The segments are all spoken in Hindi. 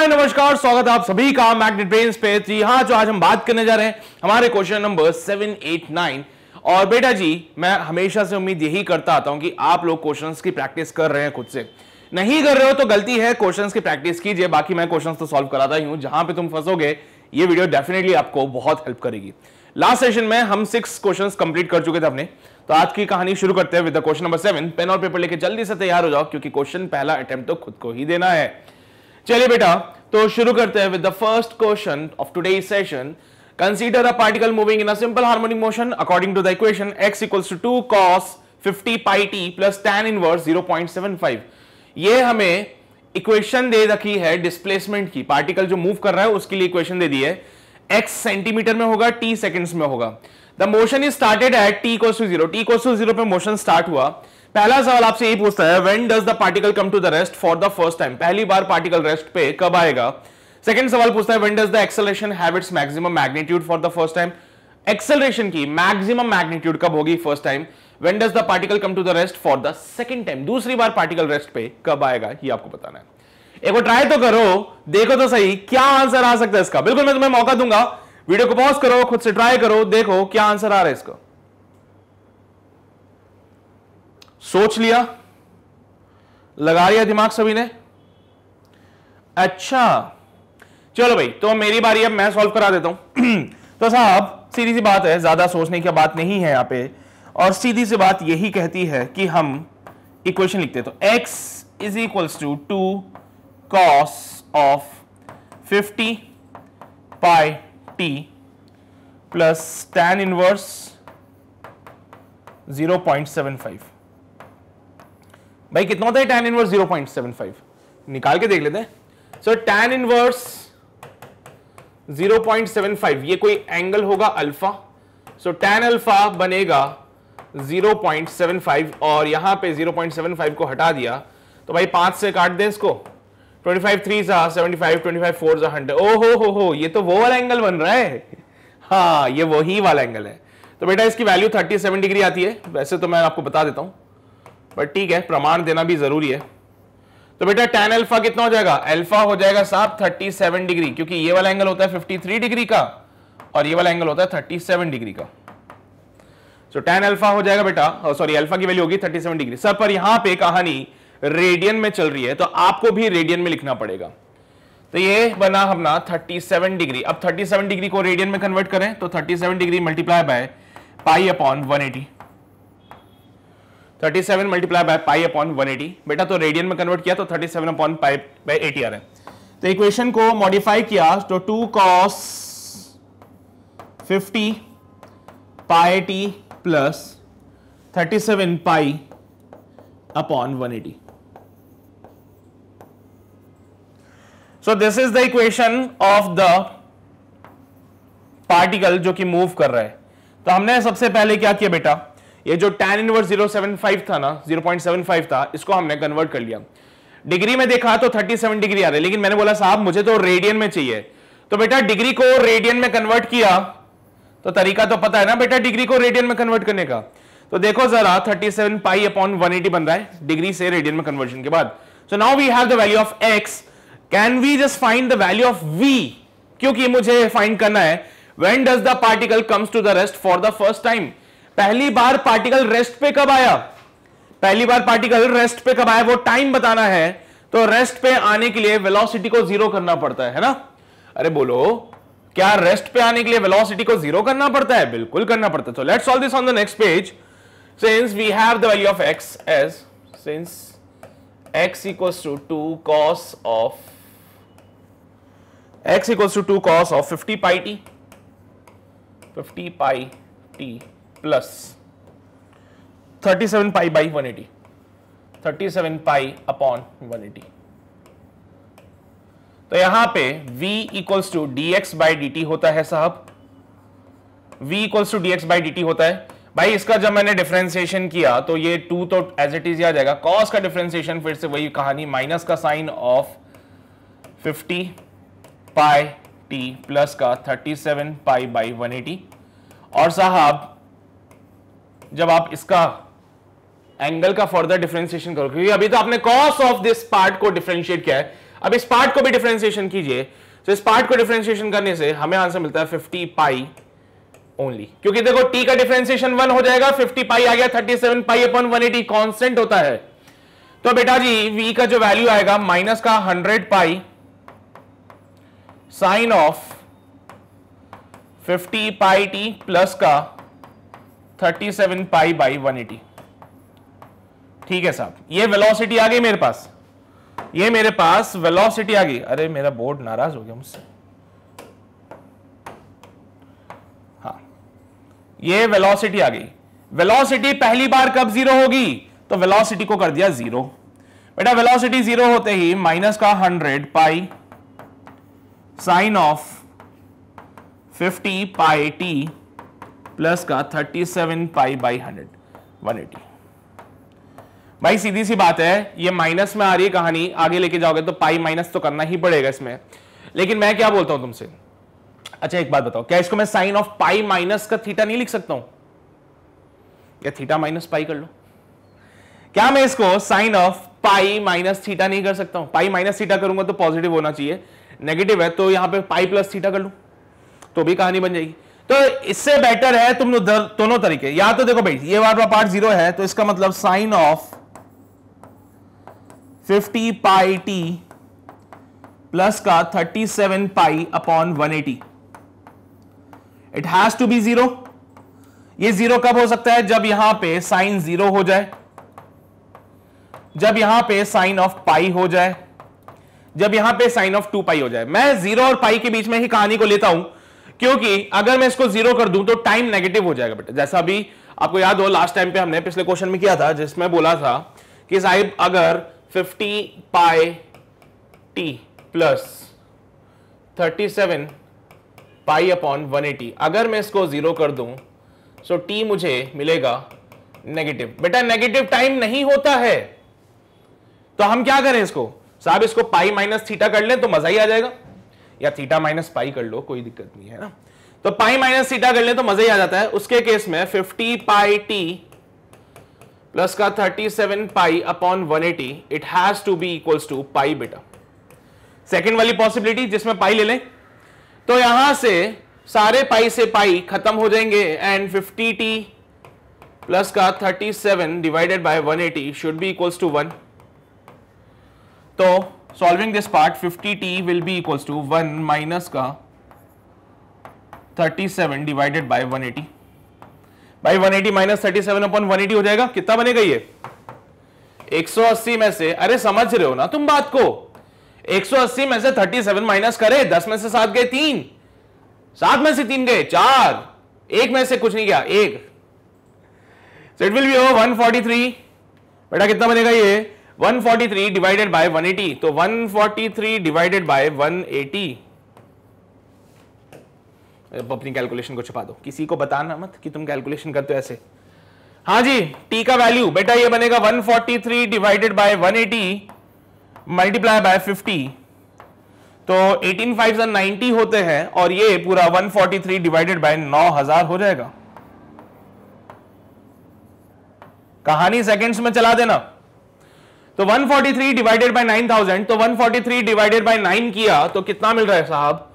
हाय नमस्कार स्वागत आप सभी का मैग्नेट ब्रेन पे जी हाँ जो आज हम बात करने जा रहे हैं हमारे question number seven eight nine और बेटा जी मैं हमेशा से उम्मीद यही करता आता हूं कि आप लोग क्वेश्चंस की प्रैक्टिस कर रहे हैं खुद से नहीं कर रहे हो तो गलती है क्वेश्चंस की प्रैक्टिस कीजिए बाकी मैं क्वेश्चंस तो सॉल्व कराता ही हूं जहां पे तुम फंसोगे ये वीडियो डेफिनेटली आपको बहुत हेल्प करेगी लास्ट सेशन में हम सिक्स क्वेश्चन कंप्लीट कर चुके थे अपने तो आज की कहानी शुरू करते हैं with question number seven pen और पेपर लेके जल्दी से तैयार हो जाओ क्योंकि क्वेश्चन पहला अटेम्प्ट तो खुद को ही देना है चलिए बेटा तो शुरू करते हैं with the first question of today session consider a particle moving in a simple harmonic motion according to the equation x equals to two cos fifty pi t plus tan inverse zero point seven five ये हमें इक्वेशन दे रखी है डिस्प्लेसमेंट की पार्टिकल जो मूव कर रहा है उसके लिए इक्वेशन दे दी है एक्स सेंटीमीटर में होगा टी सेकेंड्स में होगा the motion is started at t equal to zero t equal to zero पे मोशन स्टार्ट हुआ पहला सवाल आपसे यही पूछता है when does the particle come to the rest for the first time पहली बार पार्टिकल रेस्ट पे कब आएगा सेकंड सवाल पूछता है when does the acceleration have its maximum magnitude for the first time acceleration की मैक्सिमम मैग्नीट्यूड कब होगी first time when does the particle come to the rest for the second time दूसरी बार पार्टिकल रेस्ट पे कब आएगा ये आपको बताना है एक बार ट्राई तो करो देखो तो सही क्या आंसर आ सकता है इसका बिल्कुल मैं तुम्हें मौका दूंगा वीडियो को पॉज करो खुद से ट्राई करो देखो क्या आंसर आ रहा है इसका सोच लिया लगा लिया दिमाग सभी ने अच्छा चलो भाई तो मेरी बारी अब मैं सॉल्व करा देता हूं तो साहब सीधी सी बात है ज्यादा सोचने की बात नहीं है यहां पे और सीधी सी बात यही कहती है कि हम इक्वेशन लिखते तो x is equals to two cos of 50 pi t plus ten inverse five भाई कितना होता है tan inverse zero point seven five निकाल के देख लेते हैं sir tan inverse zero point seven five ये कोई एंगल होगा अल्फा सो टैन अल्फा बनेगा जीरो पॉइंट सेवन फाइव और यहां पे जीरो पॉइंट सेवन फाइव को हटा दिया तो भाई पांच से काट दें इसको ट्वेंटी फाइव थ्री सा seventy five twenty five four सा हंड्रेड ओ हो हो हो ये तो वो वाला एंगल बन रहा है हाँ ये वही वाला एंगल है तो बेटा इसकी वैल्यू थर्टी सेवन डिग्री आती है वैसे तो मैं आपको बता देता हूँ बट ठीक है प्रमाण देना भी जरूरी है तो बेटा टेन अल्फा कितना हो जाएगा अल्फा हो जाएगा साहब 37 डिग्री क्योंकि ये वाला एंगल होता है 53 डिग्री का और ये वाला एंगल होता है 37 डिग्री का सो टेन अल्फा हो जाएगा बेटा सॉरी oh, अल्फा की वैल्यू होगी 37 डिग्री सर पर यहां पे कहानी रेडियन में चल रही है तो आपको भी रेडियन में लिखना पड़ेगा तो ये बना अपना सेवन डिग्री अब सेवन डिग्री को रेडियन में कन्वर्ट करें तो seven degree multiply by pi upon eighty thirty seven multiply by pi upon one eighty बेटा तो रेडियन में कन्वर्ट किया तो thirty seven upon pi by eighty आ रहा है तो इक्वेशन को मॉडिफाई किया तो two cos fifty pi t plus thirty seven pi upon one eighty so this is the equation of the particle जो कि मूव कर रहा है तो हमने सबसे पहले क्या किया बेटा ये जो tan इनवर्स 075 था ना 0.75 था इसको हमने कन्वर्ट कर लिया डिग्री में देखा तो 37 डिग्री आ रहे लेकिन मैंने बोला साहब मुझे तो रेडियन में चाहिए तो बेटा डिग्री को रेडियन में कन्वर्ट किया तो तरीका तो पता है ना बेटा डिग्री को रेडियन में कन्वर्ट करने का तो देखो जरा 37 सेवन पाई अपॉन वन बन रहा है डिग्री से रेडियन में कन्वर्जन के बाद so now we have the value of x can we just find the value of v क्योंकि मुझे फाइंड करना है when does the particle comes to the rest for the first time पहली बार पार्टिकल रेस्ट पे कब आया पहली बार पार्टिकल रेस्ट पे कब आया वो टाइम बताना है तो रेस्ट पे आने के लिए वेलोसिटी को जीरो करना पड़ता है है ना अरे बोलो क्या रेस्ट पे आने के लिए वेलोसिटी को जीरो करना पड़ता है बिल्कुल करना पड़ता है तो let's solve this on the next page since we have the value of x as since x equals to two cos of x equals to two cos of fifty pi t fifty pi t plus 37 pi by 180 37 pi upon 180 तो यहां पे v equals to d x by d होता है साहब v equals to d x by d होता है भाई इसका जब मैंने डिफ्रेंसिएशन किया तो ये टू तो एज इट इज आ जाएगा कॉस का डिफ्रेंसिएशन फिर से वही कहानी माइनस का sine of 50 pi t plus का 37 पाई बाई 180 और साहब जब आप इसका एंगल का फर्दर डिफ्रेंसिएशन करो क्योंकि अभी तो आपने कॉस ऑफ दिस पार्ट को डिफ्रेंशिएट किया है अब इस पार्ट को भी डिफ्रेंसिएशन कीजिए तो इस पार्ट को डिफ्रेंशिएशन करने से हमें आंसर मिलता है फिफ्टी पाई ओनली क्योंकि देखो टी का डिफ्रेंशिएशन वन हो जाएगा फिफ्टी पाई आ गया thirty seven pi upon one eighty constant होता है तो बेटा जी वी का जो वैल्यू आएगा माइनस का hundred pi sine of fifty pi t plus का thirty seven pi by one eighty ठीक है साहब ये वेलोसिटी आ गई मेरे पास ये मेरे पास वेलोसिटी आ गई अरे मेरा बोर्ड नाराज हो गया मुझसे हाँ ये वेलोसिटी आ गई वेलोसिटी पहली बार कब जीरो होगी तो वेलोसिटी को कर दिया जीरो बेटा वेलोसिटी जीरो होते ही माइनस का hundred pi sine of fifty pi t plus का 37 seven pi by hundred one भाई सीधी सी बात है ये माइनस में आ रही है कहानी आगे लेके जाओगे तो पाई माइनस तो करना ही पड़ेगा इसमें लेकिन मैं क्या बोलता हूं तुमसे अच्छा एक बात बताओ क्या इसको मैं साइन ऑफ पाई माइनस का थीटा नहीं लिख सकता हूं या थीटा माइनस पाई कर लो क्या मैं इसको sine of pi minus theta नहीं कर सकता हूं पाई माइनस थीटा करूंगा तो पॉजिटिव होना चाहिए नेगेटिव है तो यहां पे पाई प्लस थीटा कर लूं तो भी कहानी बन जाएगी तो इससे बेटर है तुम दोनों तरीके या तो देखो भाई ये वाला पार्ट जीरो है तो इसका मतलब sine of 50 pi t plus का 37 pi upon 180 it has to be zero ये जीरो कब हो सकता है जब यहां पे साइन जीरो हो जाए जब यहां पे साइन ऑफ पाई हो जाए जब यहां पे साइन ऑफ टू पाई हो जाए मैं जीरो और पाई के बीच में ही कहानी को लेता हूं क्योंकि अगर मैं इसको जीरो कर दूं तो टाइम नेगेटिव हो जाएगा बेटा जैसा अभी आपको याद हो लास्ट टाइम पे हमने पिछले क्वेश्चन में किया था जिसमें बोला था कि साहिब अगर 50 pi t plus 37 pi upon 180 अगर मैं इसको जीरो कर दूं सो टी मुझे मिलेगा नेगेटिव बेटा नेगेटिव टाइम नहीं होता है तो हम क्या करें इसको साहब इसको पाई माइनस थीटा कर लें तो मजा ही आ जाएगा या थीटा माइनस पाई कर लो कोई दिक्कत नहीं है ना तो पाई माइनस थीटा कर ले तो मजा ही आ जाता है उसके केस में फिफ्टी पाई टी प्लस का thirty seven pi upon one eighty it has to be equals to pi बेटा सेकेंड वाली पॉसिबिलिटी जिसमें पाई ले लें तो यहां से सारे पाई से पाई खत्म हो जाएंगे एंड फिफ्टी टी प्लस का thirty seven divided by eighty should be equals to one तो solving this part 50t will be equals to 1 minus का 37 divided by 180 by one eighty minus thirty seven upon one हो जाएगा कितना बनेगा ये 180 में से अरे समझ रहे हो ना तुम बात को 180 में से 37 माइनस करे 10 में से सात गए तीन सात में से तीन गए चार एक में से कुछ नहीं गया एक so it will be over 143 बेटा कितना बनेगा ये 143 डिवाइडेड बाय 180 तो 143 डिवाइडेड बाय 180 अपनी कैलकुलेशन को छुपा दो किसी को बताना मत कि तुम कैलकुलेशन करते हो ऐसे हाँ जी टी का वैल्यू बेटा ये बनेगा 143 डिवाइडेड बाय 180 मल्टीप्लाई बाय 50 तो 18 फाइव नाइनटी होते हैं और ये पूरा 143 डिवाइडेड बाय 9000 हो जाएगा कहानी सेकंड्स में चला देना तो 143 डिवाइडेड बाय 9000 तो 143 डिवाइडेड बाय 9 किया तो कितना मिल रहा है साहब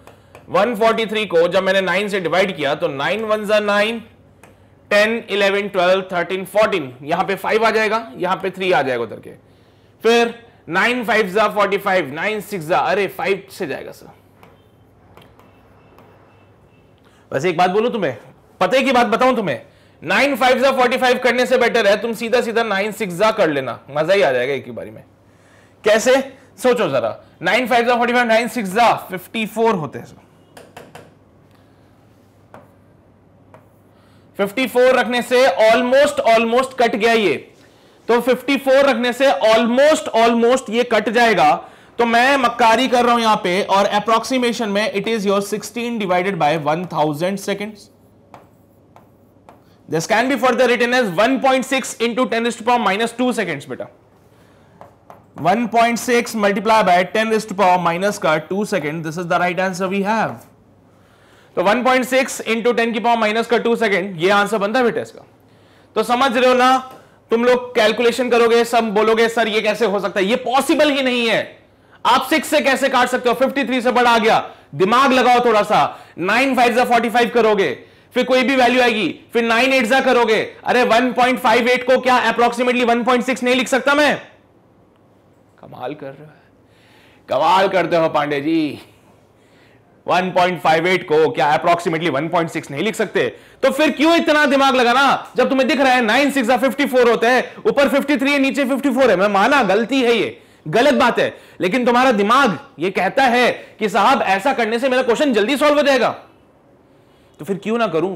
143 को जब मैंने 9 से डिवाइड किया तो 9 वन जर nine ten eleven twelve thirteen fourteen यहां पे फाइव आ जाएगा यहां पे थ्री आ जाएगा उधर के फिर नाइन फाइव जा फोर्टी फाइव नाइन सिक्स जा अरे फाइव से जाएगा सर वैसे एक बात बोलू तुम्हें पते की बात बताऊं तुम्हें नाइन फाइव जा फोर्टी फाइव करने से बेटर है तुम सीधा सीधा नाइन सिक्स जा कर लेना मजा ही आ जाएगा एक ही बारी में कैसे सोचो जरा नाइन फाइव जा फोर्टी फाइव नाइन सिक्स जा फिफ्टी फोर होते हैं फिफ्टी फोर रखने से ऑलमोस्ट ऑलमोस्ट कट गया ये तो फिफ्टी फोर रखने से ऑलमोस्ट ऑलमोस्ट ये कट जाएगा तो मैं मक्कारी कर रहा हूं यहां पे और अप्रोक्सीमेशन में it is your sixteen divided by thousand seconds This can be further written as 1.6 into 10 raised to power minus 2 seconds beta. 1.6 multiplied by 10 raised to power minus ka 2 second. This is the right answer we have. तो 1.6 इंटू टेन की पावर माइनस का 2 सेकंड ये आंसर बनता है बेटा इसका तो समझ रहे हो ना तुम लोग कैलकुलेशन करोगे सब बोलोगे सर ये कैसे हो सकता है ये पॉसिबल ही नहीं है आप सिक्स से कैसे काट सकते हो 53 से बड़ा आ गया दिमाग लगाओ थोड़ा सा नाइन फाइव से फोर्टी फाइव करोगे फिर कोई भी वैल्यू आएगी फिर नाइन एट जा करोगे अरे 1.58 को क्या अप्रोक्सीमेटली 1.6 नहीं लिख सकता मैं कमाल कर रहे हो कमाल करते हो पांडे जी 1.58 को क्या अप्रोक्सीमेटली 1.6 नहीं लिख सकते तो फिर क्यों इतना दिमाग लगाना जब तुम्हें दिख रहा है नाइन सिक्स फिफ्टी फोर होते हैं ऊपर 53 है नीचे 54 है मैं माना गलती है ये गलत बात है लेकिन तुम्हारा दिमाग ये कहता है कि साहब ऐसा करने से मेरा क्वेश्चन जल्दी सॉल्व हो जाएगा तो फिर क्यों ना करूं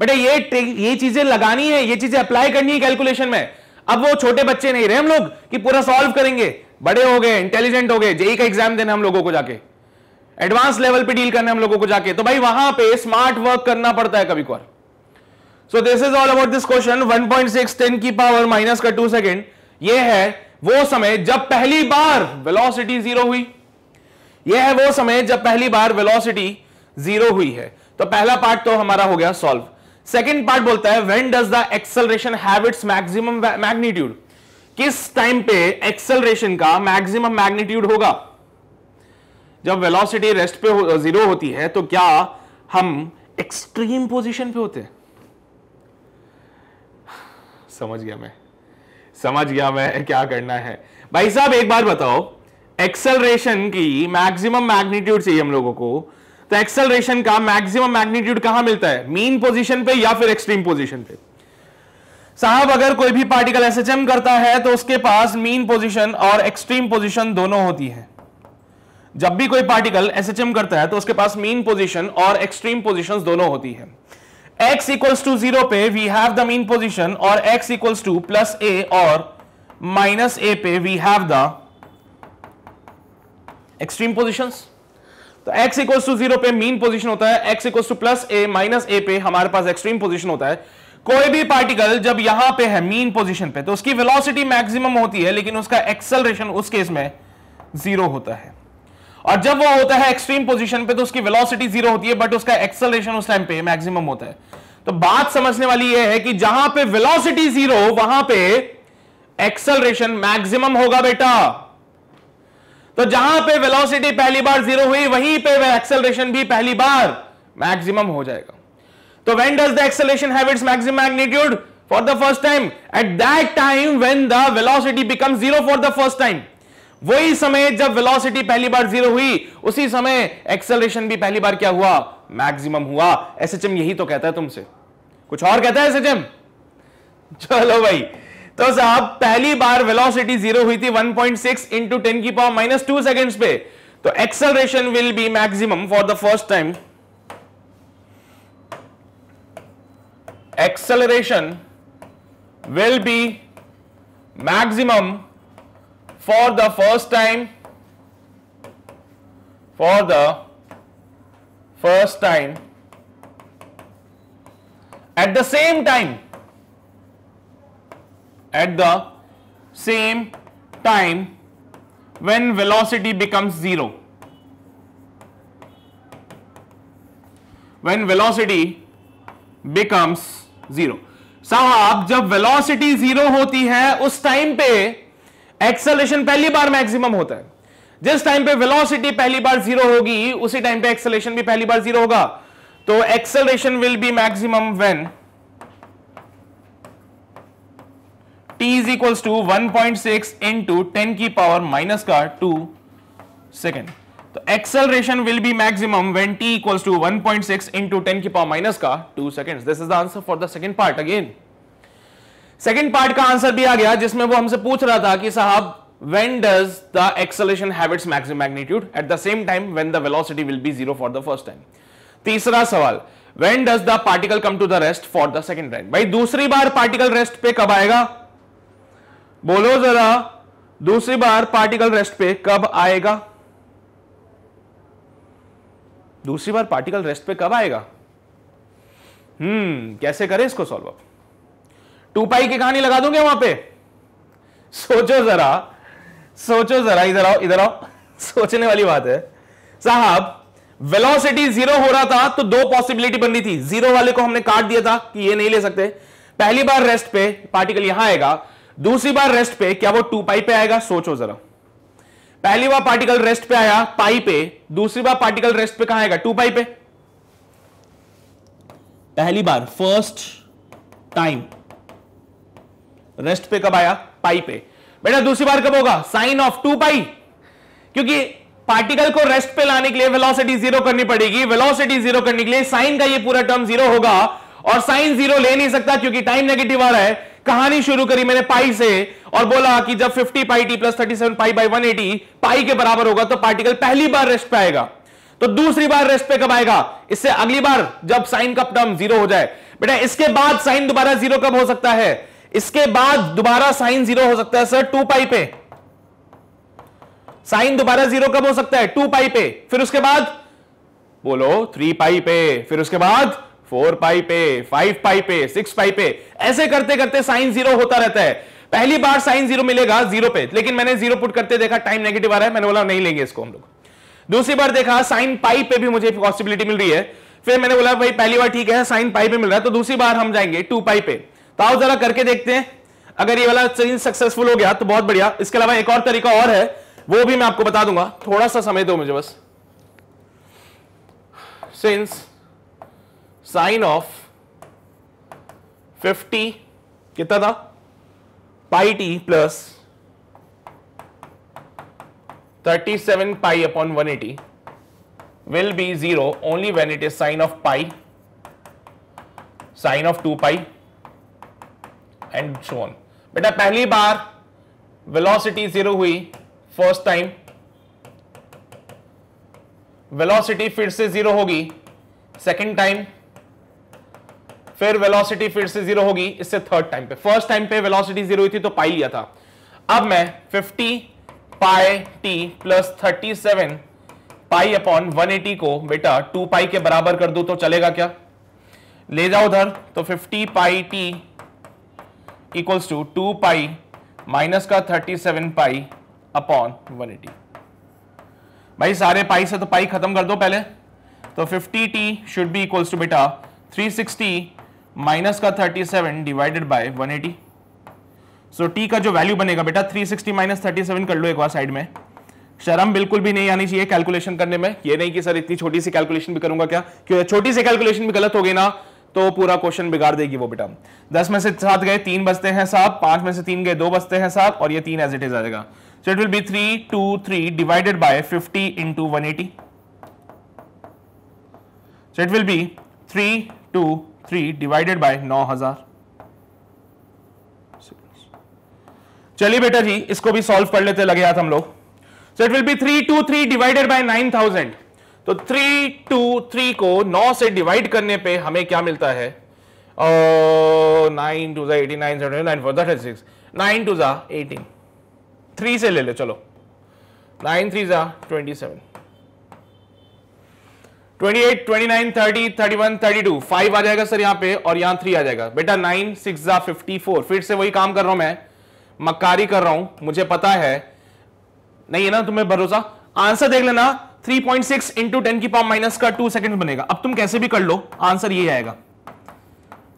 बेटा ये ये चीजें लगानी है ये चीजें अप्लाई करनी है कैलकुलेशन में अब वो छोटे बच्चे नहीं रहे हम लोग कि पूरा सॉल्व करेंगे बड़े हो गए इंटेलिजेंट हो गए जेई का एग्जाम देना हम लोगों को जाके एडवांस लेवल पे डील करना हम लोगों को जाके तो भाई वहां पे स्मार्ट वर्क करना पड़ता है कभी कभार so this is all about this question 1.6 point की पावर माइनस का टू सेकेंड यह है वो समय जब पहली बार वेलोसिटी जीरो हुई यह है वो समय जब पहली बार वेलोसिटी जीरो हुई है तो पहला पार्ट तो हमारा हो गया सॉल्व सेकेंड पार्ट बोलता है when does the acceleration have its maximum magnitude किस टाइम पे एक्सलरेशन का मैक्सिमम मैग्नीट्यूड होगा जब वेलोसिटी रेस्ट पे हो, जीरो होती है तो क्या हम एक्सट्रीम पोजीशन पे होते समझ गया मैं समझ गया मैं क्या करना है भाई साहब एक बार बताओ एक्सलरेशन की मैक्सिमम मैग्नीट्यूड चाहिए हम लोगों को तो एक्सेलरेशन का मैक्सिमम मैग्नीट्यूड कहां मिलता है मीन पोजीशन पे या फिर एक्सट्रीम पोजीशन पे साहब अगर कोई भी पार्टिकल एस करता है तो उसके पास मीन पोजिशन और एक्सट्रीम पोजिशन दोनों होती है जब भी कोई पार्टिकल एस करता है तो उसके पास मीन पोजिशन और एक्सट्रीम पोजिशन दोनों होती है x इक्वल्स टू जीरो पे we have the mean position और x equals to plus A और माइनस ए पे we have the extreme positions तो x इक्वल्स टू जीरो पे मीन पोजिशन होता है x equals to plus A minus A पे हमारे पास एक्सट्रीम पोजिशन होता है कोई भी पार्टिकल जब यहां पे है मीन पोजिशन पे तो उसकी वेलोसिटी मैक्सिमम होती है लेकिन उसका एक्सलरेशन उस केस में जीरो होता है और जब वो होता है एक्सट्रीम पोजिशन पे तो उसकी वेलोसिटी जीरो होती है बट उसका एक्सलरेशन उस टाइम पे मैक्सिमम होता है तो बात समझने वाली ये है कि जहां पे वेलोसिटी जीरो वहां पे एक्सलरेशन मैक्सिमम होगा बेटा तो जहां पे वेलोसिटी पहली बार जीरो हुई वहीं पे एक्सेलरेशन भी पहली बार मैक्सिमम हो जाएगा तो when does the acceleration have its maximum magnitude for the first time at that time when the velocity become zero for the first time वही समय जब वेलोसिटी पहली बार जीरो हुई उसी समय एक्सेलरेशन भी पहली बार क्या हुआ मैक्सिमम हुआ एसएचएम यही तो कहता है तुमसे कुछ और कहता है एसएचएम चलो भाई तो साहब पहली बार वेलोसिटी जीरो हुई थी 1.6 पॉइंट सिक्स इंटू टेन की पावर माइनस टू सेकेंड पे तो acceleration will be maximum for the first time acceleration will be maximum for the first time for the first time at the same time at the same time when velocity becomes 0 when velocity becomes 0 साहब जब वेलोसिटी जीरो होती है उस टाइम पे एक्सेलेशन पहली बार मैक्सिमम होता है जिस टाइम पे वेलोसिटी पहली बार जीरो होगी उसी टाइम पे एक्सेलेशन भी पहली बार जीरो होगा तो acceleration will be maximum when t is equals to 1.6 point six into ten की पावर माइनस का टू सेकेंड तो acceleration will be maximum when t equals to 1.6 point six into ten की पावर माइनस का two second this is the answer for the second part again second part का आंसर भी आ गया जिसमें वो हमसे पूछ रहा था कि साहब when does the acceleration have its maximum magnitude at the same time when the velocity will be zero for the first time तीसरा सवाल when does the particle come to the rest for the second time भाई दूसरी बार particle rest पे कब आएगा बोलो जरा दूसरी बार पार्टिकल रेस्ट पे कब आएगा दूसरी बार पार्टिकल रेस्ट पे कब आएगा हम्म कैसे करें इसको सॉल्व अप टू पाई की कहानी लगा दूंगे वहां पे सोचो जरा सोचो जरा इधर आओ इधर आओ सोचने वाली बात है साहब वेलोसिटी जीरो हो रहा था तो दो पॉसिबिलिटी बन रही थी जीरो वाले को हमने काट दिया था कि ये नहीं ले सकते पहली बार रेस्ट पे पार्टिकल यहां आएगा दूसरी बार रेस्ट पे क्या वो टू पाई पे आएगा सोचो जरा पहली बार पार्टिकल रेस्ट पे आया पाई पे दूसरी बार पार्टिकल रेस्ट पे कहां आएगा टू पाई पे पहली बार फर्स्ट टाइम रेस्ट पे कब आया पाई पे बेटा दूसरी बार कब होगा साइन ऑफ टू पाई क्योंकि पार्टिकल को रेस्ट पे लाने के लिए वेलोसिटी जीरो करनी पड़ेगी वेलोसिटी जीरो करने के लिए साइन का ये पूरा टर्म जीरो होगा और साइन जीरो ले नहीं सकता क्योंकि टाइम नेगेटिव आ रहा है कहानी शुरू करी मैंने पाई से और बोला कि जब 50 pi t plus thirty seven pi by one eighty pi के बराबर होगा तो पार्टिकल पहली बार रेस्ट पे आएगा तो दूसरी बार रेस्ट पे कब आएगा इससे अगली बार जब साइन का टर्म जीरो हो जाए बेटा इसके बाद साइन दोबारा जीरो कब हो सकता है इसके बाद दोबारा साइन जीरो हो सकता है सर टू पाई पे साइन दोबारा जीरो कब हो सकता है टू पाई पे फिर उसके बाद बोलो थ्री पाई पे फिर उसके बाद फोर पाई पे फाइव पाई पे सिक्स पाई पे ऐसे करते करते साइन जीरो होता रहता है पहली बार साइन जीरो मिलेगा जीरो पे लेकिन मैंने जीरो पुट करते देखा टाइम नेगेटिव आ रहा है मैंने बोला नहीं लेंगे इसको हम लोग दूसरी बार देखा साइन पाई पे भी मुझे पॉसिबिलिटी मिल रही है फिर मैंने बोला भाई पहली बार ठीक है साइन पाई पे मिल रहा है तो दूसरी बार हम जाएंगे टू पाई पे तो आओ जरा करके देखते हैं अगर ये वाला चेंज सक्सेसफुल हो गया तो बहुत बढ़िया इसके अलावा एक और तरीका और है वो भी मैं आपको बता दूंगा थोड़ा सा समय दो मुझे बस सिंस साइन ऑफ 50 कितना था pi t plus 37 pi upon one eighty will be zero only when it is sine of pi sine of two pi and so on बेटा पहली बार वेलोसिटी जीरो हुई फर्स्ट टाइम वेलोसिटी फिर से जीरो होगी सेकंड टाइम फिर वेलोसिटी फिर से जीरो होगी इससे थर्ड टाइम पे फर्स्ट टाइम पे वेलोसिटी जीरो हुई थी तो पाई लिया था अब मैं 50 pi t plus thirty seven pi upon 180 को बेटा 2 पाई के बराबर कर दू तो चलेगा क्या ले जाओ उधर तो 50 pi t equals to 2 pi minus का 37 पाई अपॉन 180 भाई सारे पाई से तो पाई खत्म कर दो पहले तो 50 t should be equals to बेटा 360 सिक्सटी माइनस का 37 डिवाइडेड बाय 180 सो टी का जो वैल्यू बनेगा बेटा 360 सिक्सटी माइनस थर्टी कर लो एक बार साइड में शर्म बिल्कुल भी नहीं आनी चाहिए कैलकुलेशन करने में ये नहीं कि सर इतनी छोटी सी कैलकुलेशन भी करूंगा क्या क्योंकि छोटी सी कैलकुलेशन भी गलत होगी ना तो पूरा क्वेश्चन बिगाड़ देगी वो बेटा दस में से सात गए तीन बचते हैं साहब पांच में से तीन गए दो बचते हैं साहब और ये तीन एज इट इज आ जाएगा so it will be three two three divided by fifty into one eighty so it will be three two three divided by नौ हजार चलिए बेटा जी इसको भी सॉल्व कर लेते लगे हाथ हम लोग so it will be three two three divided by nine thousand तो थ्री टू थ्री को नौ से डिवाइड करने पे हमें क्या मिलता है nine two eighty nine nine four that six nine two जा थ्री से ले लो चलो नाइन थ्री जा ट्वेंटी सेवन आ जाएगा सर पे और आ जाएगा बेटा फिर से वही काम कर रहा हूं मैं मक्कारी कर रहा हूं मुझे पता है नहीं है ना तुम्हें भरोसा आंसर देख लेना 3.6 पॉइंट सिक्स इंटू टेन की पावर माइनस का टू सेकंड बनेगा अब तुम कैसे भी कर लो आंसर ये आएगा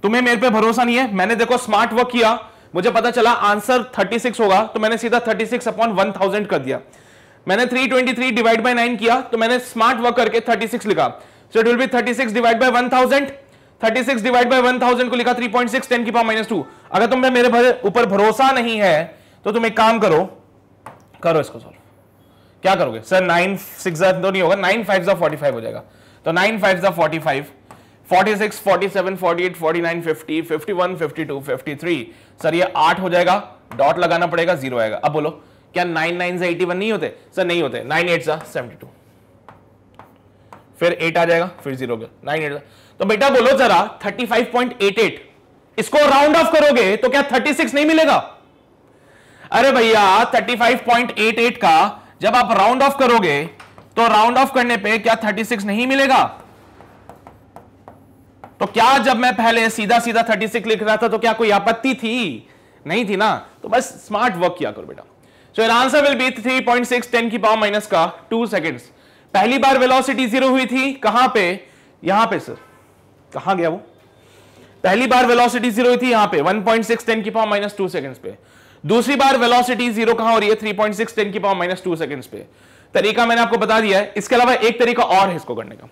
तुम्हें मेरे पे भरोसा नहीं है मैंने देखो स्मार्ट वर्क किया मुझे पता चला आंसर 36 होगा तो मैंने सीधा 36 अपॉन 1000 कर दिया मैंने 323 डिवाइड बाय 9 किया तो मैंने स्मार्ट वर्क करके 36 लिखा so it will be 36 divide by 1000 36 divide by 1000 को लिखा 3.6 10 की पावर माइनस टू अगर तुम्हें मेरे ऊपर भरोसा नहीं है तो तुम एक काम करो करो इसको सॉल्व क्या करोगे सर 9 6 सिक्स तो नहीं होगा 9 5 जा 45 हो जाएगा तो 9 5 जा 45 46, 47, 48, 49, 50, 51, 52, 53. सर ये 8 हो जाएगा डॉट लगाना पड़ेगा जीरो आएगा अब बोलो क्या नाइन नाइन से एटी वन नहीं होते सर नहीं होते नाइन एट सा सेवेंटी टू फिर एट आ जाएगा फिर जीरो नाइन एट तो बेटा बोलो जरा thirty five point eight eight इसको राउंड ऑफ करोगे तो क्या थर्टी सिक्स नहीं मिलेगा अरे भैया thirty five point eight eight का जब आप राउंड ऑफ करोगे तो राउंड ऑफ करने पे क्या थर्टी सिक्स नहीं मिलेगा तो क्या जब मैं पहले सीधा सीधा थर्टी सिक्स लिख रहा था तो क्या कोई आपत्ति थी नहीं थी ना तो बस स्मार्ट वर्क किया करो बेटा so an answer will be three point six ten की पावर माइनस का टू सेकेंड पहली बार वेलोसिटी जीरो हुई थी कहां पे यहां पे सर कहां गया वो पहली बार वेलोसिटी जीरो हुई थी यहां पे पॉइंट सिक्स टेन की पावर माइनस टू सेकेंड पे दूसरी बार वेलोसिटी जीरो कहां हो रही है थ्री पॉइंट सिक्स टेन की पावर माइनस टू सेकेंड पे तरीका मैंने आपको बता दिया है इसके अलावा एक तरीका और है इसको करने का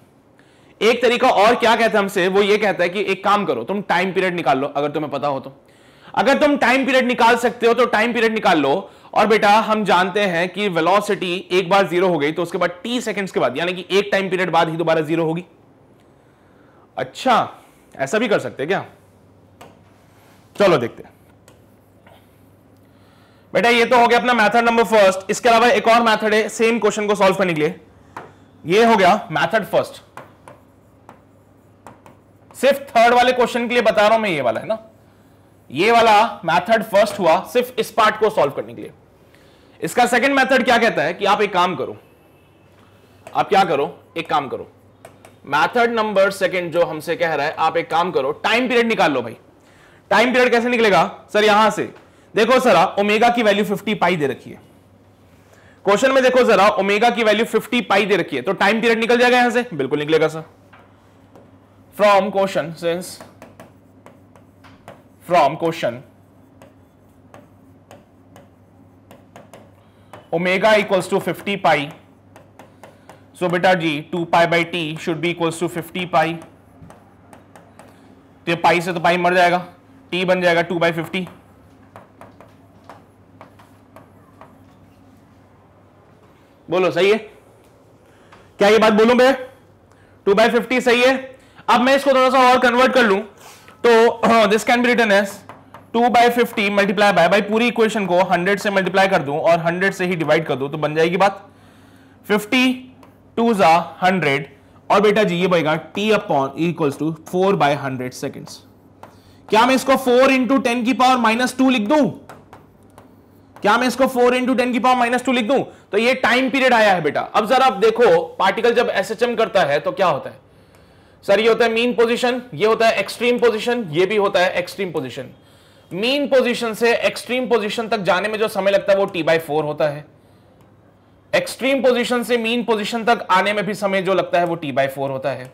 एक तरीका और क्या कहता है हमसे वो ये कहता है कि एक काम करो तुम टाइम पीरियड निकाल लो अगर तुम्हें पता हो तो अगर तुम टाइम पीरियड निकाल सकते हो तो टाइम पीरियड निकाल लो और बेटा हम जानते हैं कि वेलोसिटी एक बार जीरो हो गई तो उसके बाद टी सेकंड्स के बाद यानी कि एक टाइम पीरियड बाद ही दोबारा जीरो होगी अच्छा ऐसा भी कर सकते क्या चलो देखते हैं बेटा ये तो हो गया अपना मेथड नंबर फर्स्ट इसके अलावा एक और मेथड है सेम क्वेश्चन को सॉल्व करने के लिए ये हो गया मेथड फर्स्ट सिर्फ थर्ड वाले क्वेश्चन के लिए बता रहा हूं मैं ये वाला है ना ये वाला मेथड फर्स्ट हुआ सिर्फ इस पार्ट को सॉल्व करने के लिए इसका सेकंड मेथड क्या कहता है कि आप एक काम करो आप क्या करो एक काम करो मैथड नंबर सेकंड जो हमसे कह रहा है आप एक काम करो टाइम पीरियड निकाल लो भाई टाइम पीरियड कैसे निकलेगा सर यहां से देखो सर ओमेगा की वैल्यू 50 पाई दे रखी है क्वेश्चन में देखो जरा ओमेगा की वैल्यू 50 पाई दे रखी है तो टाइम पीरियड निकल जाएगा यहां से बिल्कुल निकलेगा sir from question since from question omega equals to 50 pi so बेटा जी 2 pi by t should be equals to 50 pi तो पाई से तो पाई मर जाएगा टी बन जाएगा 2 बाई फिफ्टी बोलो सही है क्या ये बात बोलूं भैया टू बाई फिफ्टी सही है अब मैं इसको थोड़ा सा और कन्वर्ट कर लूं तो this can be written as two by fifty multiply by by पूरी इक्वेशन को हंड्रेड से मल्टीप्लाई कर दूं और हंड्रेड से ही डिवाइड कर दूं तो बन जाएगी बात फिफ्टी टू जा हंड्रेड और बेटा जी ये बनेगा t upon equals to four by hundred seconds क्या मैं इसको फोर इंटू टेन की पावर माइनस टू लिख दूं क्या मैं इसको फोर इंटू टेन की पावर माइनस टू लिख दूं तो ये टाइम पीरियड आया है बेटा अब जरा आप देखो पार्टिकल जब एसएचएम करता है तो क्या होता है सर ये होता है मीन पोजिशन ये होता है एक्सट्रीम पोजिशन ये भी होता है एक्सट्रीम पोजिशन मीन पोजीशन से एक्सट्रीम पोजीशन तक जाने में जो समय लगता है वो टी बाई फोर होता है एक्सट्रीम पोजीशन से मीन पोजीशन तक आने में भी समय जो लगता है वो टी बाई फोर होता है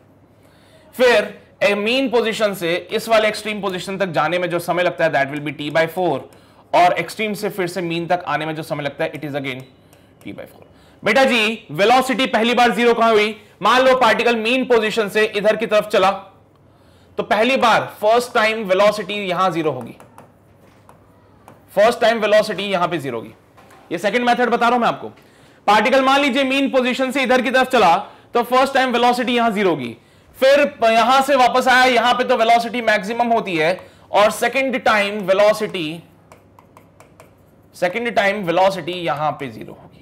फिर मीन पोजीशन से इस वाले एक्सट्रीम पोजीशन तक जाने में जो समय लगता है that will be T by four और एक्सट्रीम से फिर से मीन तक आने में जो समय लगता है it is again t by four बेटा जी वेलोसिटी पहली बार जीरो कहां हुई मान लो पार्टिकल मीन पोजिशन से इधर की तरफ चला तो पहली बार फर्स्ट टाइम वेलोसिटी यहां जीरो होगी फर्स्ट टाइम वेलोसिटी यहां पे जीरो होगी ये सेकंड मेथड बता रहा हूं मैं आपको पार्टिकल मान लीजिए मीन पोजीशन से इधर की तरफ चला तो फर्स्ट टाइम वेलोसिटी यहां जीरो होगी फिर यहां से वापस आया यहां पे तो वेलोसिटी मैक्सिमम होती है और second time velocity second time velocity यहां पे जीरो होगी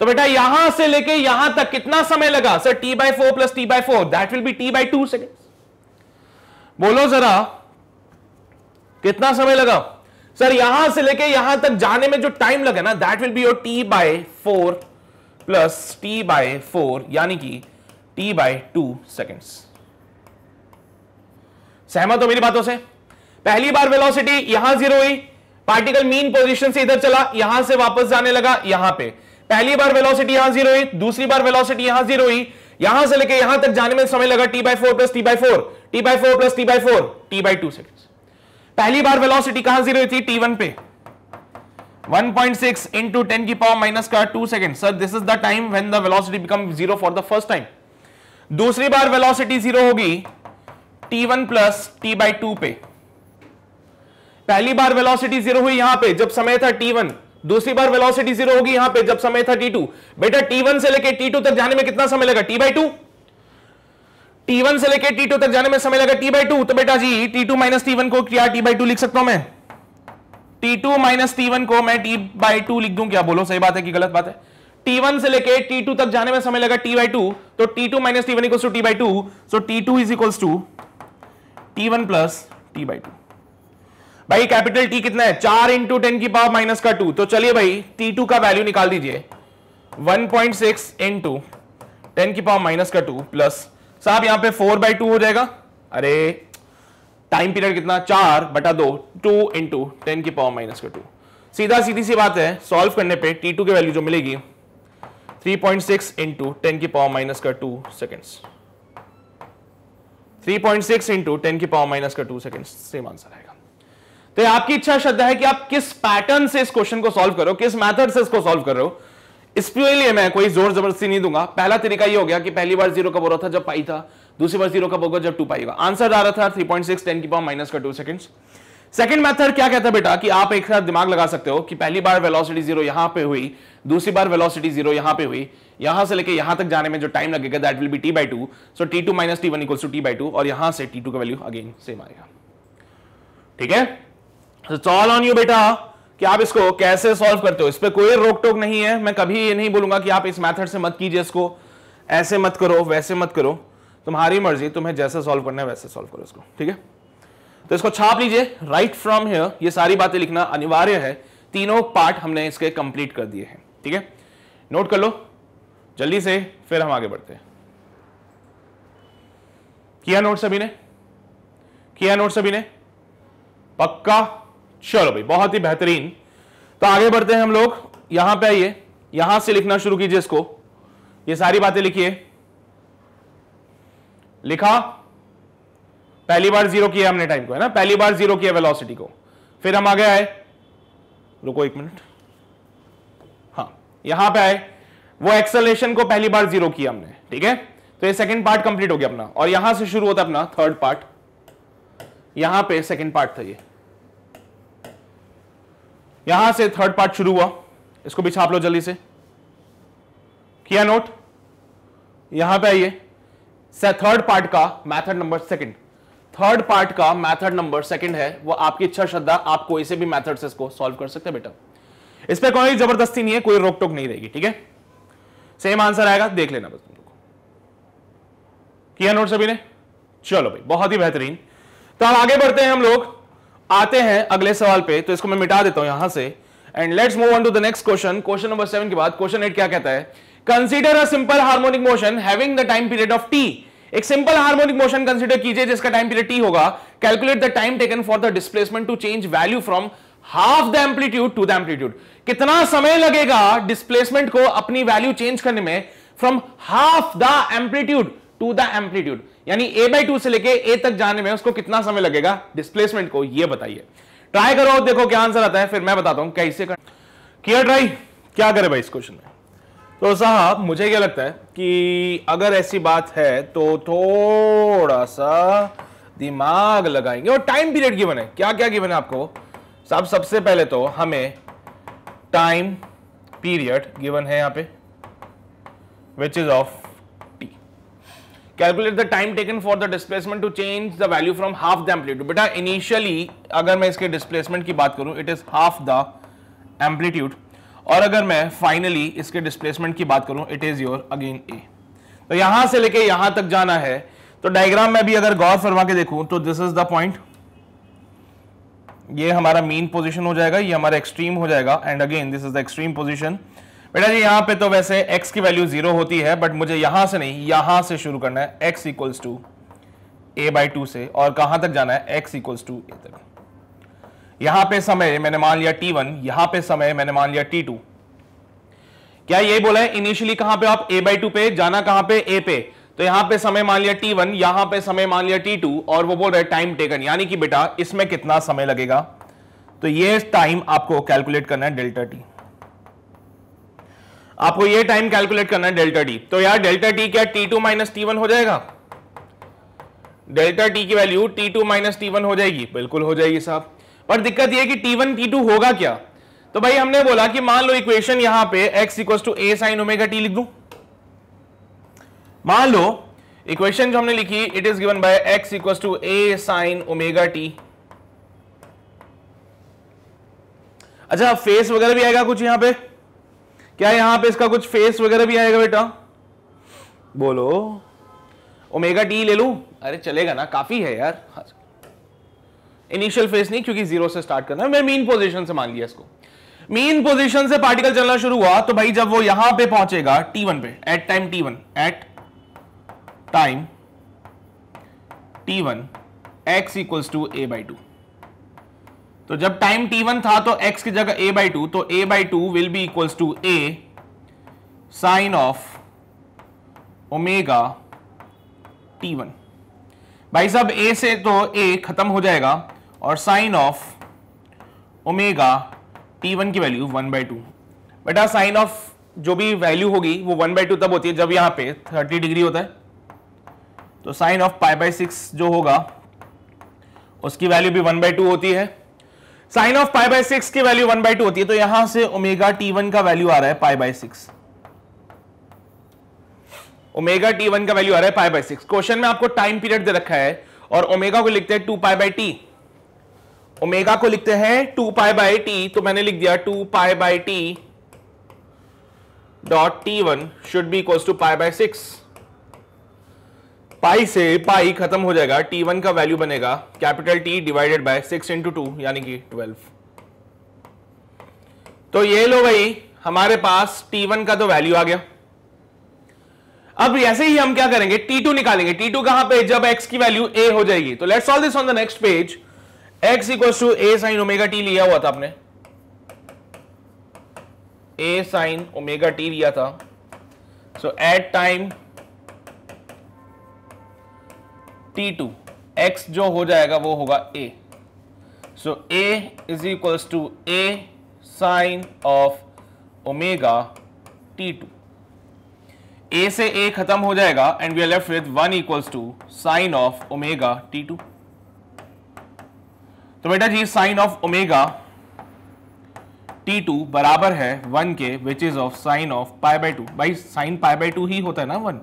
तो बेटा यहां से लेके यहां तक कितना समय लगा sir t by four plus t by four that will be t by two second बोलो जरा कितना समय लगा सर यहां से लेके यहां तक जाने में जो टाइम लगे ना that will be your t by four plus t by four यानी कि टी बाय टू सेकेंड्स सहमत हो मेरी बातों से पहली बार वेलोसिटी यहां जीरो हुई पार्टिकल मीन पोजीशन से इधर चला यहां से वापस जाने लगा यहां पे पहली बार वेलोसिटी यहां जीरो हुई दूसरी बार वेलोसिटी यहां जीरो हुई यहां से लेके यहां तक जाने में समय लगा t by four plus t by four t by four plus t by four t by two second पहली बार वेलोसिटी कहां जीरो थी टी वन पे 1.6 पॉइंट सिक्स इंटू टेन की पावर माइनस का two second sir this is the time when the velocity become zero for the first time दूसरी बार वेलोसिटी जीरो होगी t one plus t by two पे पहली बार वेलोसिटी जीरो हुई यहां पे जब समय था टी वन दूसरी बार वेलोसिटी जीरो होगी यहां पे जब समय था टी टू बेटा टी वन से लेकर टी टू तक जाने में कितना समय लगा टी बाई टू T1 से लेकर T2 तक जाने में समय लगा T बाई टू तो बेटा जी T2 टू माइनस टी को क्या T बाई टू लिख सकता हूं मैं T2 टू माइनस टी को मैं T बाई टू लिख दू क्या बोलो सही बात है कि गलत बात है T1 से लेके T2 तक जाने में समय लगा T बाई टू तो T2 two minus T one equals to T by two so T2 two is equals to t one plus t by two भाई कैपिटल T कितना है चार इंटू टेन की पावर माइनस का टू तो चलिए भाई T2 का वैल्यू निकाल दीजिए 1.6 पॉइंट सिक्स इंटू टेन की पावर माइनस का टू प्लस साहब यहां पे फोर बाई टू हो जाएगा अरे टाइम पीरियड कितना चार बटा दो टू इंटू टेन की पावर माइनस का टू सीधा सीधी सी बात है सॉल्व करने पे टी टू की वैल्यू जो मिलेगी three point six into ten की पावर माइनस का two second three point six into ten की पावर माइनस का टू सेकेंड सेम आंसर आएगा तो आपकी इच्छा श्रद्धा है कि आप किस पैटर्न से इस क्वेश्चन को सॉल्व करो किस मैथड से इसको सोल्व करो इसलिए मैं कोई जोर जबरदस्ती नहीं दूंगा पहला तरीका ये हो गया कि पहली बार जीरो कब हो रहा था जब पाई था दूसरी बार जीरो कब होगा जब टू पाई होगा आंसर आ रहा था थ्री पॉइंट सिक्स टेन की पावर माइनस का टू सेकंड्स सेकंड मेथड क्या कहता है बेटा कि आप एक साथ दिमाग लगा सकते हो कि पहली बार वेलोसिटी जीरो यहां पे हुई दूसरी बार वेलोसिटी जीरो यहां पे हुई यहां से लेके यहां तक जाने में जो टाइम लगेगा that will be T by two so t two minus T one equals to T by two और यहां से टी टू का वैल्यू अगेन सेम आएगा ठीक है ऑल ऑन यू बेटा कि आप इसको कैसे सॉल्व करते हो इस पर कोई रोक टोक नहीं है मैं कभी ये नहीं बोलूंगा कि आप इस मैथड से मत कीजिए इसको ऐसे मत करो वैसे मत करो तुम्हारी मर्जी तुम्हें जैसे सॉल्व करना है वैसे सॉल्व करो इसको ठीक है तो इसको छाप लीजिए राइट फ्रॉम हियर ये सारी बातें लिखना अनिवार्य है तीनों पार्ट हमने इसके कंप्लीट कर दिए हैं ठीक है नोट कर लो जल्दी से फिर हम आगे बढ़ते हैं किया नोट सभी ने किया नोट सभी ने पक्का चलो भाई बहुत ही बेहतरीन तो आगे बढ़ते हैं हम लोग यहां पे आइए यहां से लिखना शुरू कीजिए इसको ये सारी बातें लिखिए लिखा पहली बार जीरो किया हमने टाइम को है ना पहली बार जीरो किया वेलोसिटी को फिर हम आगे आए रुको एक मिनट हाँ यहां पे आए वो एक्सेलेशन को पहली बार जीरो किया हमने ठीक है तो ये सेकंड पार्ट कंप्लीट हो गया अपना और यहां से शुरू होता अपना थर्ड पार्ट यहां पे सेकंड पार्ट था ये यहां से थर्ड पार्ट शुरू हुआ इसको भी छाप लो जल्दी से किया नोट यहां पे आइए थर्ड पार्ट का method number second third part का मैथड नंबर सेकंड है वो आपकी इच्छा श्रद्धा आप कोई से भी मैथड से इसको सॉल्व कर सकते हैं बेटा इस पर कोई जबरदस्ती नहीं है कोई रोक टोक नहीं रहेगी ठीक है सेम आंसर आएगा देख लेना बस तुम लोग किया नोट सभी ने चलो भाई बहुत ही बेहतरीन तो अब आगे बढ़ते हैं हम लोग आते हैं अगले सवाल पे तो इसको मैं मिटा देता हूं यहां से and let's move on to the next question question number seven के बाद क्वेश्चन एट क्या कहता है consider a simple harmonic motion having the time period of T एक सिंपल हार्मोनिक मोशन कंसीडर कीजिए जिसका टाइम पीरियड टी होगा calculate the time taken for the displacement to change value from half the amplitude to the amplitude कितना समय लगेगा डिस्प्लेसमेंट को अपनी वैल्यू चेंज करने में from half the amplitude to the amplitude यानी ए बाई टू से लेके ए तक जाने में उसको कितना समय लगेगा डिस्प्लेसमेंट को यह बताइए ट्राई करो देखो क्या आंसर आता है फिर मैं बताता हूं कैसे कर किया ट्राई क्या करे भाई इस क्वेश्चन में तो साहब मुझे क्या लगता है कि अगर ऐसी बात है तो थोड़ा सा दिमाग लगाएंगे और टाइम पीरियड गिवन है क्या क्या गिवन है आपको साहब सबसे पहले तो हमें टाइम पीरियड गिवन है यहां पे which is of calculate the time taken for the displacement to change the value from half the amplitude बेटा इनिशियली अगर मैं इसके डिस्प्लेसमेंट की बात करूं it is half the amplitude और अगर मैं फाइनली इसके डिस्प्लेसमेंट की बात करूं it is your again A तो यहां से लेके यहां तक जाना है तो डायग्राम में भी अगर गौर फरमा के देखूं तो दिस इज द पॉइंट ये हमारा मीन पोजीशन हो जाएगा ये हमारा एक्सट्रीम हो जाएगा and again this is the extreme position बेटा जी यहां पे तो वैसे x की वैल्यू जीरो होती है बट मुझे यहां से नहीं यहां से शुरू करना है x equals to A by two से और कहां तक जाना है x इक्वल्स टू ए तक यहां पे समय मैंने मान लिया t1 वन यहां पर समय मैंने मान लिया t2 क्या ये बोला है इनिशियली कहां पे आप a बाई टू पे जाना कहां पे a पे तो यहां पे समय मान लिया t1 वन यहां पर समय मान लिया t2 और वो बोल रहे टाइम टेकन यानी कि बेटा इसमें कितना समय लगेगा तो ये टाइम आपको कैलकुलेट करना है डेल्टा टी आपको ये टाइम कैलकुलेट करना है डेल्टा टी तो यार डेल्टा टी क्या T two minus T one हो जाएगा डेल्टा टी की value T two minus T one हो जाएगी बिल्कुल हो जाएगी साहब पर दिक्कत यह कि टी वन टी टू होगा क्या तो भाई हमने बोला कि मान लो इक्वेशन यहां पे x equal to A sine omega T लिख दू मान लो इक्वेशन जो हमने लिखी it is given by x equal to A sine omega T अच्छा फेस वगैरह भी आएगा कुछ यहां पे क्या यहां पे इसका कुछ फेस वगैरह भी आएगा बेटा बोलो ओमेगा टी ले लू अरे चलेगा ना काफी है यार इनिशियल फेस नहीं क्योंकि जीरो से स्टार्ट करना है मैं मीन पोजीशन से मान लिया इसको मीन पोजीशन से पार्टिकल चलना शुरू हुआ तो भाई जब वो यहां पे पहुंचेगा टी वन पे at time T one at time T one x equals to A by two तो जब टाइम t1 था तो x की जगह a बाई टू तो a by two will be equals to a sine of omega t1 भाई साहब a से तो a खत्म हो जाएगा और साइन ऑफ ओमेगा t1 की वैल्यू 1 बाई टू बेटा साइन ऑफ जो भी वैल्यू होगी वो 1 बाई टू तब होती है जब यहां पे 30 डिग्री होता है तो sine of pi by six जो होगा उसकी वैल्यू भी 1 बाई टू होती है sine of pi by six की वैल्यू वन बाई टू होती है तो यहां से ओमेगा टी वन का वैल्यू आ रहा है pi by six omega T one का वैल्यू आ रहा है पाई बाय सिक्स क्वेश्चन में आपको टाइम पीरियड दे रखा है और ओमेगा को लिखते हैं two pi by T omega को लिखते हैं टू पाई बाय टी तो मैंने लिख दिया two pi by T dot T one should be equals to pi by six pi से पाई खत्म हो जाएगा टी वन का वैल्यू बनेगा capital T divided by six into two यानी कि ट्वेल्व तो ये लो भाई हमारे पास टी वन का तो वैल्यू आ गया अब ऐसे ही हम क्या करेंगे टी टू निकालेंगे टी टू कहां पे जब एक्स की वैल्यू ए हो जाएगी तो let's solve this on the next page x equal to A sine omega T लिया हुआ था आपने ए साइन ओमेगा टी लिया था so at time T two x जो हो जाएगा वो होगा A so A is equals to A sine of omega T two A से ए खत्म हो जाएगा and we are left with one equals to sine of omega T two तो बेटा जी sine of omega T two बराबर है वन के which is of sine of pi by two भाई साइन पाई बाई टू ही होता है ना वन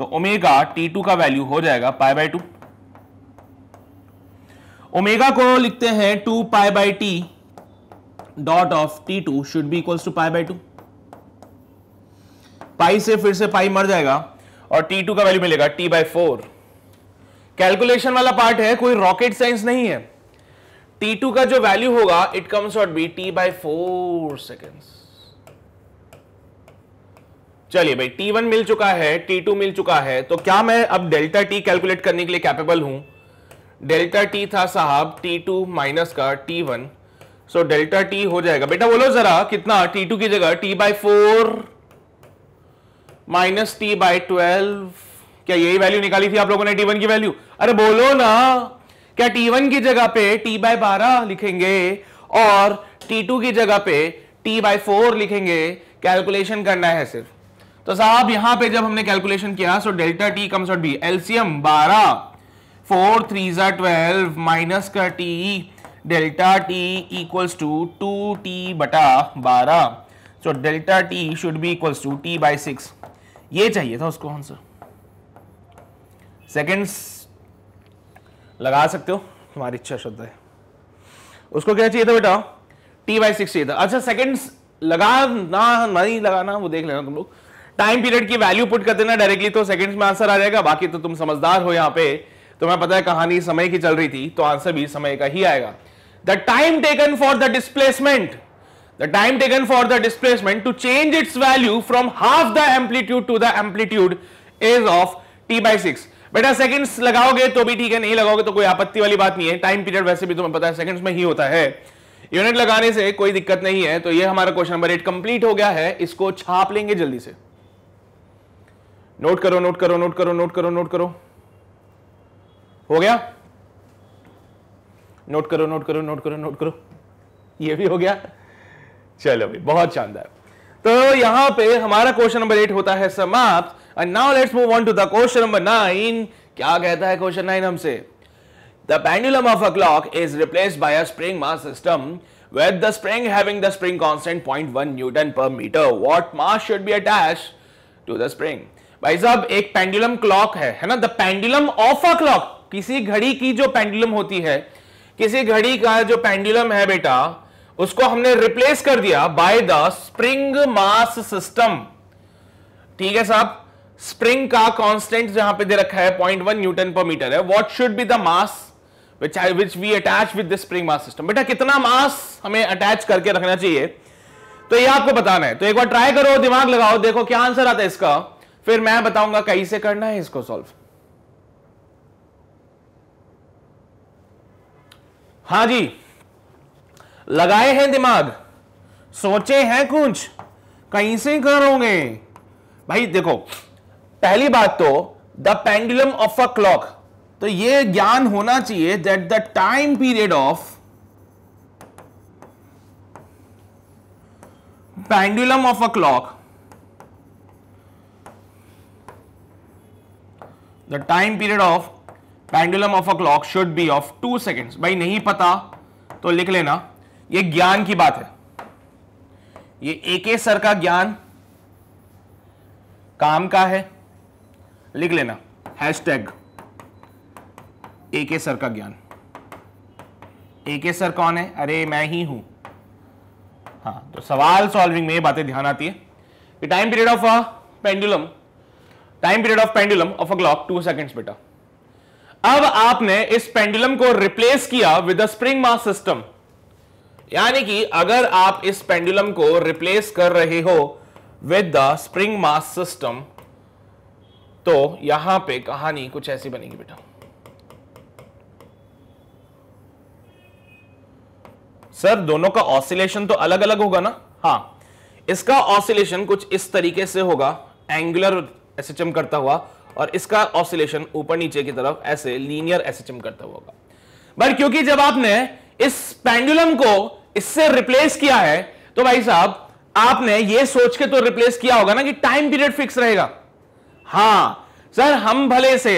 तो ओमेगा टी टू का वैल्यू हो जाएगा पाई बाई टू ओमेगा को लिखते हैं two pi by T dot of T two should be equals to pi by two pi से फिर से पाई मर जाएगा और टी टू का वैल्यू मिलेगा टी बाई फोर कैलकुलेशन वाला पार्ट है कोई रॉकेट साइंस नहीं है टी टू का जो वैल्यू होगा it comes out be T by four seconds चलिए भाई टी वन मिल चुका है टी टू मिल चुका है तो क्या मैं अब डेल्टा टी कैलकुलेट करने के लिए कैपेबल हूं डेल्टा टी था साहब टी टू माइनस का T one so delta T हो जाएगा बेटा बोलो जरा कितना टी टू की जगह T by four minus T by twelve क्या यही वैल्यू निकाली थी आप लोगों ने टी वन की वैल्यू अरे बोलो ना क्या टी वन की जगह पे टी बाय बारह लिखेंगे और टी टू की जगह पे टी बाय फोर लिखेंगे कैलकुलेशन करना है सिर्फ तो साहब यहां पे जब हमने कैलकुलेशन किया so delta T comes out be LCM 12 four three ज़ा ट्वेल्व माइनस का T delta T equals to two T बटा बारह so delta T should be equals to T by six ये चाहिए था उसको आंसर सेकेंड्स लगा सकते हो तुम्हारी इच्छा शुद्ध है उसको क्या चाहिए था बेटा टी बाय सिक्स चाहिए था अच्छा सेकेंड्स लगाना नहीं लगाना वो देख लेना तुम लोग टाइम पीरियड की वैल्यू पुट कर देना डायरेक्टली तो सेकंड्स में आंसर आ जाएगा बाकी तो तुम समझदार हो यहां पे तो मैं पता है कहानी समय की चल रही थी तो आंसर भी समय का ही आएगा the time taken for the displacement the time taken for the displacement to change its value from half the amplitude to the amplitude is of T by six बेटा सेकंड्स लगाओगे तो भी ठीक है नहीं लगाओगे तो कोई आपत्ति वाली बात नहीं है टाइम पीरियड वैसे भी तुम्हें पता है सेकंड्स में ही होता है यूनिट लगाने से कोई दिक्कत नहीं है तो ये हमारा क्वेश्चन नंबर एट कंप्लीट हो गया है इसको छाप लेंगे जल्दी से नोट करो नोट करो नोट करो नोट करो नोट करो हो गया नोट करो नोट करो नोट करो नोट करो ये भी हो गया चलो भाई बहुत शानदार तो यहां पे हमारा क्वेश्चन नंबर एट होता है समाप्त and now let's move on to the question number nine क्या कहता है क्वेश्चन नाइन हमसे the pendulum of a clock is replace by a spring mass system with the spring having the spring constant point one newton per metre what mass should be attach to the spring भाई साहब एक पेंडुलम क्लॉक है है ना the pendulum of a clock किसी घड़ी की जो पेंडुलम होती है किसी घड़ी का जो पेंडुलम है बेटा उसको हमने रिप्लेस कर दिया by the spring mass system ठीक है साहब स्प्रिंग का कांस्टेंट जहां पे दे रखा है point one newton per metre है what should be the mass which I which we attach with the spring mass system बेटा कितना मास हमें अटैच करके रखना चाहिए तो ये आपको बताना है तो एक बार ट्राई करो दिमाग लगाओ देखो क्या आंसर आता है इसका फिर मैं बताऊंगा कैसे करना है इसको सॉल्व हाँ जी लगाए हैं दिमाग सोचे हैं कुछ कहीं से करोगे भाई देखो पहली बात तो the pendulum of a clock तो ये ज्ञान होना चाहिए that the time period of pendulum of a clock the time period of pendulum of a clock should be of two second भाई नहीं पता तो लिख लेना ये ज्ञान की बात है ये एक एक सर का ज्ञान काम का है लिख लेना हैश टैग ए के सर का ज्ञान ए के सर कौन है अरे मैं ही हूं हाँ तो सवाल सॉल्विंग में ये बातें ध्यान आती है time period of a pendulum time period of pendulum of a clock two seconds बेटा अब आपने इस पेंडुलम को रिप्लेस किया with a spring mass system यानी कि अगर आप इस पेंडुलम को रिप्लेस कर रहे हो with the spring mass system तो यहां पे कहानी कुछ ऐसी बनेगी बेटा सर दोनों का ऑसिलेशन तो अलग अलग होगा ना हाँ इसका ऑसिलेशन कुछ इस तरीके से होगा एंगुलर एसएचएम करता हुआ और इसका ऑसिलेशन ऊपर नीचे की तरफ ऐसे लीनियर एसएचएम करता हुआ होगा बट क्योंकि जब आपने इस पेंडुलम को इससे रिप्लेस किया है तो भाई साहब आपने ये सोच के तो रिप्लेस किया होगा ना कि टाइम पीरियड फिक्स रहेगा हाँ सर हम भले से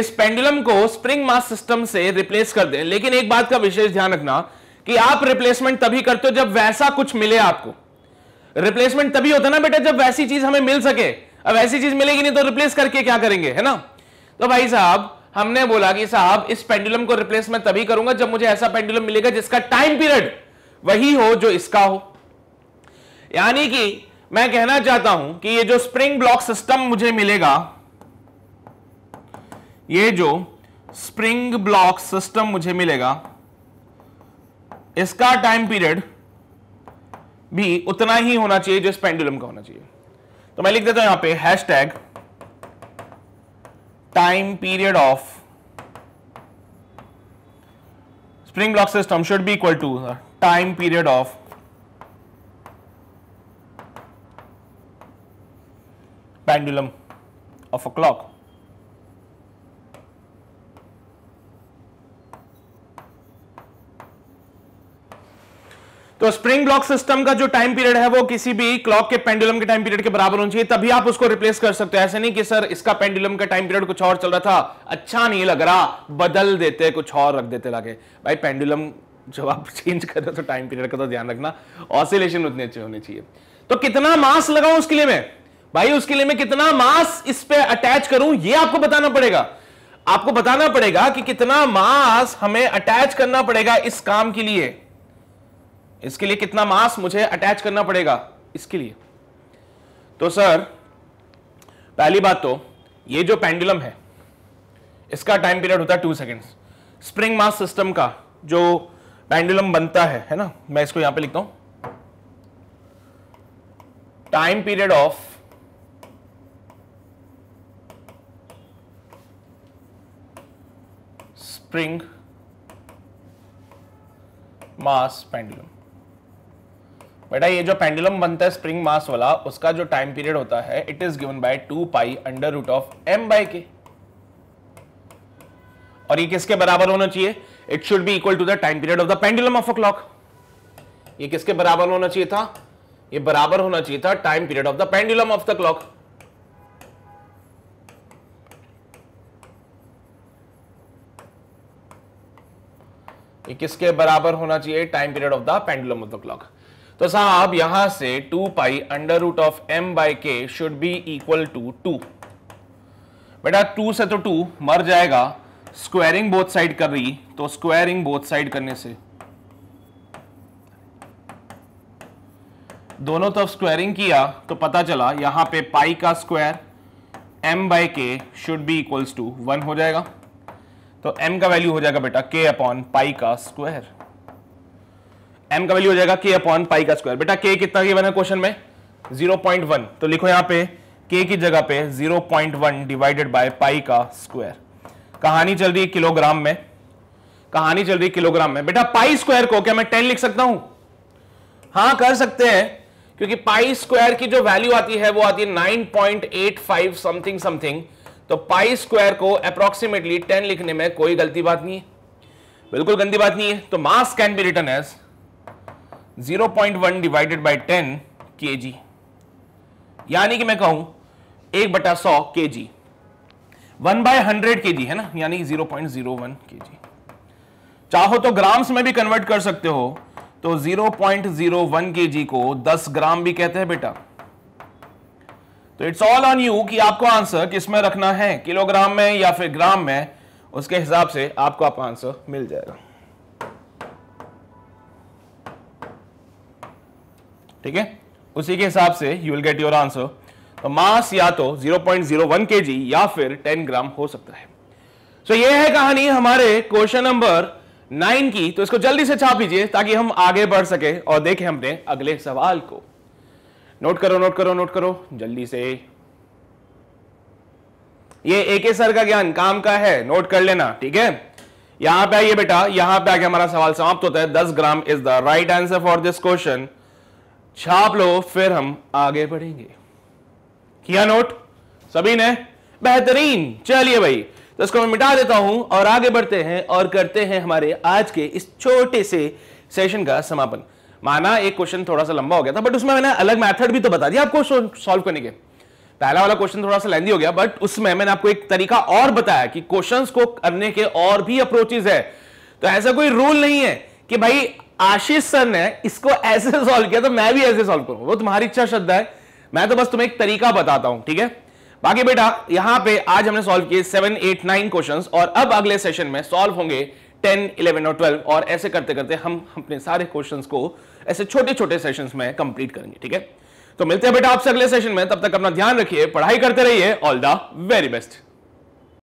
इस पेंडुलम को स्प्रिंग मास सिस्टम से रिप्लेस कर दें लेकिन एक बात का विशेष ध्यान रखना कि आप रिप्लेसमेंट तभी करते हो जब वैसा कुछ मिले आपको रिप्लेसमेंट तभी होता ना बेटा जब वैसी चीज हमें मिल सके अब ऐसी चीज मिलेगी नहीं तो रिप्लेस करके क्या करेंगे है ना तो भाई साहब हमने बोला कि साहब इस पेंडुलम को रिप्लेस मैं तभी करूंगा जब मुझे ऐसा पेंडुलम मिलेगा जिसका टाइम पीरियड वही हो जो इसका हो यानी कि मैं कहना चाहता हूं कि ये जो स्प्रिंग ब्लॉक सिस्टम मुझे मिलेगा ये जो स्प्रिंग ब्लॉक सिस्टम मुझे मिलेगा इसका टाइम पीरियड भी उतना ही होना चाहिए जो इस पेंडुलम का होना चाहिए तो मैं लिख देता हूं यहां पे hashtag time period of spring block system should be equal to time period of pendulum of a clock तो स्प्रिंग ब्लॉक सिस्टम का जो टाइम पीरियड है वो किसी भी क्लॉक के पेंडुलम के टाइम पीरियड के बराबर होना चाहिए तभी आप उसको रिप्लेस कर सकते हो ऐसे नहीं कि सर इसका पेंडुलम का टाइम पीरियड कुछ और चल रहा था अच्छा नहीं लग रहा बदल देते कुछ और रख देते लगे भाई पेंडुलम जब आप चेंज कर रहे हो तो टाइम पीरियड का तो ध्यान रखना ऑसिलेशन उतने अच्छे होने चाहिए तो कितना मास लगाऊ उसके लिए मैं भाई उसके लिए मैं कितना मास इस पर अटैच करूं ये आपको बताना पड़ेगा आपको बताना पड़ेगा कि कितना मास हमें अटैच करना पड़ेगा इस काम के लिए इसके लिए कितना मास मुझे अटैच करना पड़ेगा इसके लिए तो सर पहली बात तो ये जो पेंडुलम है इसका टाइम पीरियड होता है two seconds spring mass system का जो पेंडुलम बनता है है ना मैं इसको यहां पे लिखता हूं time period of spring mass pendulum बेटा ये जो पेंडुलम बनता है स्प्रिंग मास वाला उसका जो टाइम पीरियड होता है it is given by two pi under root of M by K और ये किसके बराबर होना चाहिए it should be equal to the time period of the pendulum of a clock ये किसके बराबर होना चाहिए था ये बराबर होना चाहिए था time period of the pendulum of the clock ये किसके बराबर होना चाहिए time period of the pendulum of the clock तो साहब यहां से two pi under root of M by K should be equal to two बेटा टू से तो टू मर जाएगा स्क्वायरिंग बोथ साइड कर रही तो स्क्वायरिंग बोथ साइड करने से दोनों तरफ स्क्वायरिंग किया तो पता चला यहां पे पाई का square M by K should be equals to one हो जाएगा तो m का वैल्यू हो जाएगा बेटा k अपॉन पाई का स्क्वायर एम का वैल्यू हो जाएगा के अपॉन पाई का स्क्वायर बेटा के कितना गिवन है क्वेश्चन में 0.1 तो लिखो यहां पे के की जगह पे 0.1 डिवाइडेड बाय पाई का स्क्वायर कहानी चल रही है किलोग्राम में कहानी चल रही है किलोग्राम में बेटा पाई स्क्वायर को क्या मैं टेन लिख सकता हूं हां कर सकते हैं क्योंकि पाई स्क्वायर की जो वैल्यू आती है वो आती है 9.85 समथिंग समथिंग तो पाई स्क्वायर को अप्रोक्सीमेटली 10 लिखने में कोई गलती बात नहीं है बिल्कुल गंदी बात नहीं है तो mass can be written as 0.1 divided by 10 जी यानी कि मैं कहूं एक बटा सौ के जी वन बाय हंड्रेड के जी है ना यानी जीरो पॉइंट जीरो वन के जी चाहो तो ग्राम्स में भी कन्वर्ट कर सकते हो तो जीरो पॉइंट जीरो वन के जी को दस ग्राम भी कहते हैं बेटा तो इट्स ऑल ऑन यू कि आपको आंसर किसमें रखना है किलोग्राम में या फिर ग्राम में उसके हिसाब से आपको आपका आंसर मिल जाएगा ठीक है उसी के हिसाब से you will get your answer तो मास या तो 0.01 पॉइंट या फिर 10 ग्राम हो सकता है सो so, ये है कहानी हमारे क्वेश्चन नंबर नाइन की तो इसको जल्दी से छाप लीजिए ताकि हम आगे बढ़ सके और देखें हमने अगले सवाल को नोट करो नोट करो नोट करो जल्दी से ये ए के सर का ज्ञान काम का है नोट कर लेना ठीक है यहां पे आइए बेटा यहां पे आके हमारा सवाल समाप्त होता है दस gram is the right answer for this question छाप लो फिर हम आगे बढ़ेंगे किया नोट सभी ने बेहतरीन चलिए भाई तो इसको मैं मिटा देता हूं और आगे बढ़ते हैं और करते हैं हमारे आज के इस छोटे से सेशन का समापन माना एक क्वेश्चन थोड़ा सा लंबा हो गया था बट उसमें मैंने अलग मेथड भी तो बता दिया आपको सॉल्व करने के पहला वाला क्वेश्चन थोड़ा सा लेंदी हो गया बट उसमें मैंने आपको एक तरीका और बताया कि क्वेश्चंस को करने के और भी अप्रोचेज है तो ऐसा कोई रूल नहीं है कि भाई आशीष सर ने इसको ऐसे सॉल्व किया तो मैं भी ऐसे सॉल्व करूं वो तुम्हारी इच्छा श्रद्धा है मैं तो बस तुम्हें एक तरीका बताता हूं ठीक है बाकी बेटा यहां पे आज हमने सॉल्व किए सेवन एट नाइन क्वेश्चंस और अब अगले सेशन में सॉल्व होंगे टेन इलेवन और ट्वेल्व और ऐसे करते करते हम अपने सारे क्वेश्चंस को ऐसे छोटे छोटे सेशंस में कंप्लीट करेंगे ठीक है तो मिलते हैं बेटा आपसे अगले सेशन में तब तक अपना ध्यान रखिए पढ़ाई करते रहिए ऑल द वेरी बेस्ट